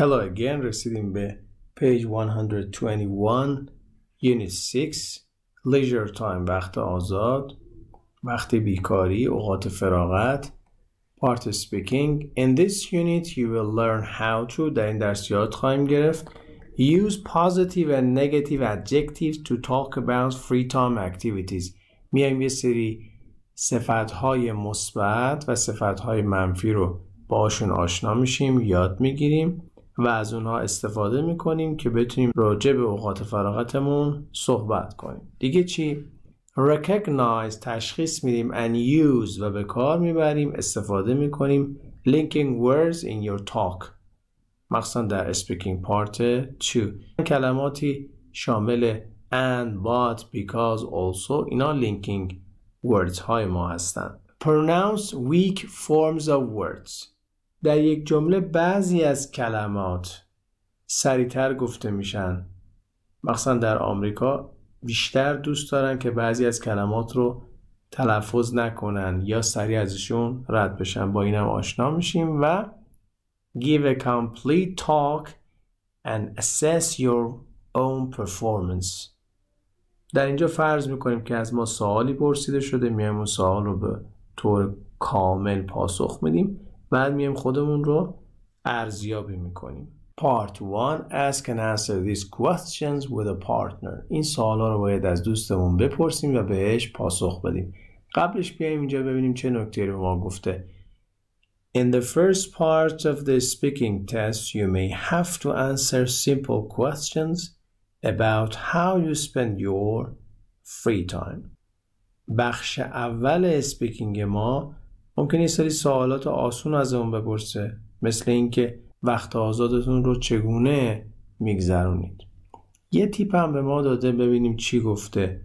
Hello again رسیدیم به page 121 unit 6 leisure time وقت آزاد وقت بیکاری اوقات فراغت part speaking in this unit you will learn how to در این درس یاد خواهیم گرفت use positive and negative adjectives to talk about free time activities میایم یه سری های مثبت و های منفی رو باشون آشنا میشیم یاد میگیریم و از اونها استفاده میکنیم که بتونیم راجع به اوقات فراغتمون صحبت کنیم دیگه چی؟ recognize تشخیص میدیم and use و به کار میبریم استفاده میکنیم linking words in your talk مخصوصا در speaking part 2 کلماتی شامل and but because also اینا linking words های ما هستند pronounce weak forms of words در یک جمله بعضی از کلمات سریعتر گفته میشن مخصوصا در آمریکا بیشتر دوست دارن که بعضی از کلمات رو تلفظ نکنن یا سریع ازشون رد بشن با اینم آشنا میشیم و give a complete talk and assess your own performance در اینجا فرض میکنیم که از ما سوالی پرسیده شده میایم اون سوال رو به طور کامل پاسخ میدیم بعد میایم خودمون رو ارزیابی میکنیم Part 1 Ask and answer these questions with a partner این سوالا رو باید از دوستمون بپرسیم و بهش پاسخ بدیم قبلش بیایم اینجا ببینیم چه نکته رو ما گفته In the first part of the speaking test you may have to answer simple questions about how you spend your free time بخش اول اسپیکینگ ما ممکنه یه سری سوالات آسون از اون بپرسه مثل اینکه وقت آزادتون رو چگونه میگذرونید یه تیپ هم به ما داده ببینیم چی گفته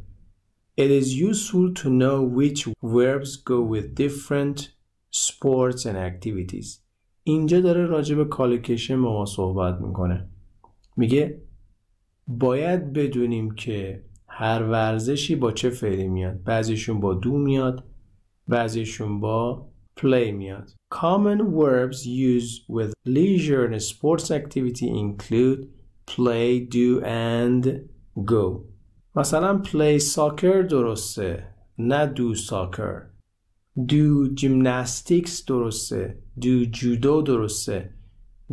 It is useful to know which verbs go with different sports and activities اینجا داره راجع به کالکشن با ما صحبت میکنه میگه باید بدونیم که هر ورزشی با چه فعلی میاد بعضیشون با دو میاد بعضیشون با play میاد Common verbs used with leisure and sports activity include play, do and go مثلا play soccer درسته نه do soccer do gymnastics درسته do judo درسته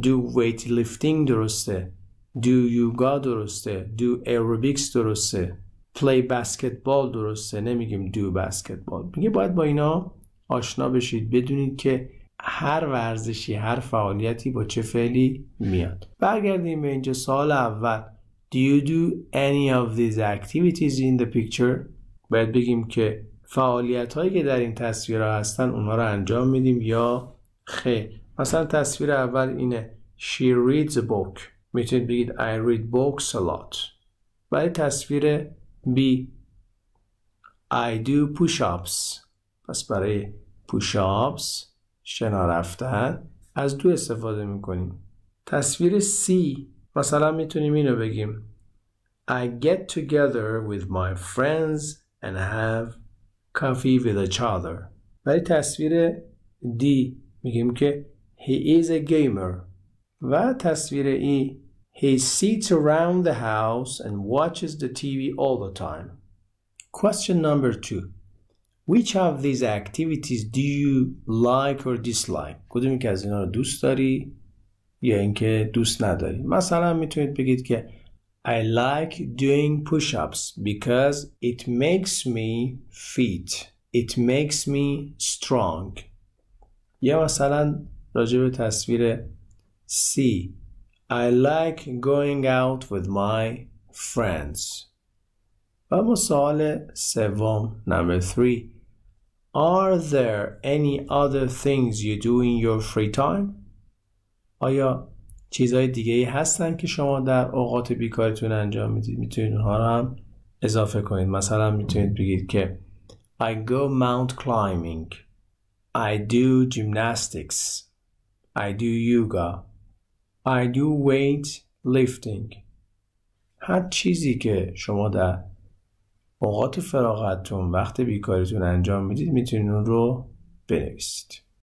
do weightlifting درسته do yoga درسته do aerobics درسته پلی بسکتبال درسته نمیگیم دو بسکتبال میگه باید با اینا آشنا بشید بدونید که هر ورزشی هر فعالیتی با چه فعلی میاد برگردیم به اینجا سال اول Do you do any of these activities in the picture? باید بگیم که فعالیت هایی که در این تصویر ها هستن اونها رو انجام میدیم یا خیر مثلا تصویر اول اینه She reads a book میتونید بگید I read books a lot برای تصویر B I do push ups پس برای push ups شنا رفتن از دو استفاده میکنیم تصویر C مثلا میتونیم اینو بگیم I get together with my friends and have coffee with each other برای تصویر D میگیم که He is a gamer و تصویر E He sits around the house and watches the TV all the time. Question number two. Which of these activities do you like or dislike? کدومی که از اینا رو دوست داری یا اینکه دوست نداری؟ مثلا میتونید بگید که I like doing push-ups because it makes me fit. It makes me strong. یا مثلا راجع به تصویر C I like going out with my friends. و مثال سوم number three Are there any other things you do in your free time? آیا چیزهای دیگه ای هستن که شما در اوقات بیکارتون انجام میدید میتونید اونها رو هم اضافه کنید مثلا میتونید بگید که I go mount climbing I do gymnastics I do yoga I do weight lifting هر چیزی که شما در اوقات فراغتتون وقت بیکاریتون انجام میدید میتونید اون رو بنویسید